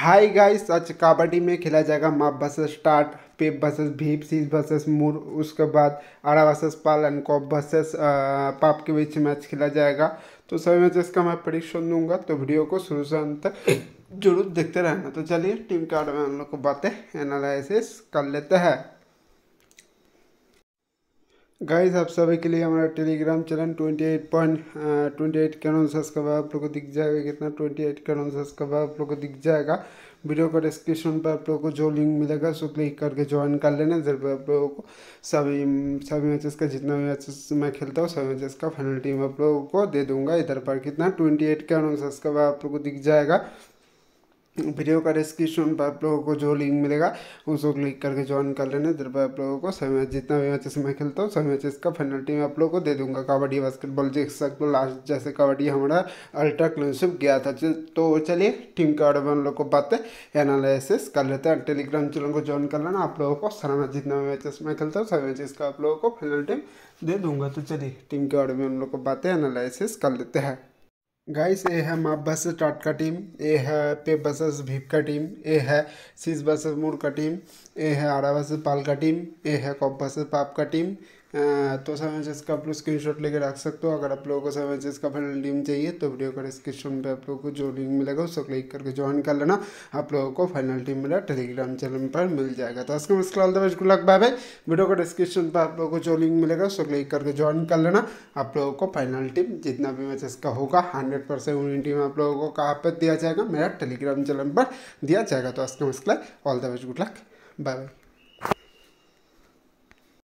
high guys आज कबड्डी में खेला जाएगा माप बसेस स्टार्ट पेप बसेस भीप सीज बसेस मूर उसके बाद आरा बसेस पाल एंड कॉप बसेस पाप के बीच मैच खेला जाएगा तो सभी मैचेस का मैं परीक्षण दूंगा तो वीडियो को शुरू से अंत तक जरूर देखते रहना तो चलिए टीम के बारे में हम लोग को बातें एनालिस कर लेते हैं गाइस आप सभी के लिए हमारा Telegram channel twenty eight point twenty eight के अनुसार का आप लोग को दिख जाएगा कितना ट्वेंटी एट के अनुसार का आप लोग को दिख जाएगा वीडियो का डिस्क्रिप्शन पर आप लोग को जो लिंक मिलेगा उसको क्लिक करके ज्वाइन कर लेना इधर पर आप लोगों को सभी सभी मैचेस का जितना भी मैचेस मैं खेलता हूँ सभी मैचेस का फाइनल टीम आप लोगों को दे दूंगा इधर पर कितना ट्वेंटी एट के अनुसार का आप लोग को दिख जाएगा वीडियो का डिस्क्रिप्शन पर आप लोगों को जो लिंक मिलेगा उसको क्लिक करके ज्वाइन कर लेना इधर पर आप लोगों को सभी मैच जितना भी मैचेस मैं खेलता हूँ सभी मैचेस का फाइनल मैं आप लोगों को दे दूंगा कबड्डी बास्केटबॉल जिस सकते लास्ट जैसे कबड्डी हमारा अल्ट्रा क्लनशिप गया था तो चलिए टीम के ऑर्डर में हम लोग को बातें एनालिसिस कर लेते हैं टेलीग्राम चैनल को ज्वाइन कर लेना आप लोगों को सारा मैच जितना भी मैचेस मैं खेलता हूँ सभी मैचेस का आप लोगों को टीम दे दूंगा तो चलिए टीम के ऑर्डर में हम लोग को बातें एनालिसिस कर लेते हैं गाइस ये है माप बस टाट का टीम ये है पे बसेस भीप का टीम ये है सीज बसेस मूड का टीम ये है आरा बसेस पाल का टीम ये है कॉप बसेस पाप का टीम तो सेवन का आप लोग शॉट लेके रख सकते हो अगर आप लोगों को सेवन का फाइनल टीम चाहिए तो वीडियो का डिस्क्रिप्शन पे आप लोगों को जो लिंक मिलेगा उसको क्लिक करके ज्वाइन कर लेना आप लोगों को फाइनल टीम मेरा टेलीग्राम चैनल पर मिल जाएगा तो आज इसके अलावा good luck bye bye video का डिस्क्रिप्शन पर आप लोगों को जो लिंक मिलेगा उसको क्लिक करके ज्वाइन कर लेना आप लोगों को फाइनल टीम जितना भी मैचेस का होगा हंड्रेड परसेंट विनिंग टीम आप लोगों को कहाँ पर दिया जाएगा मेरा टेलीग्राम चैनल पर दिया जाएगा तो आज के इसके all the best good luck bye bye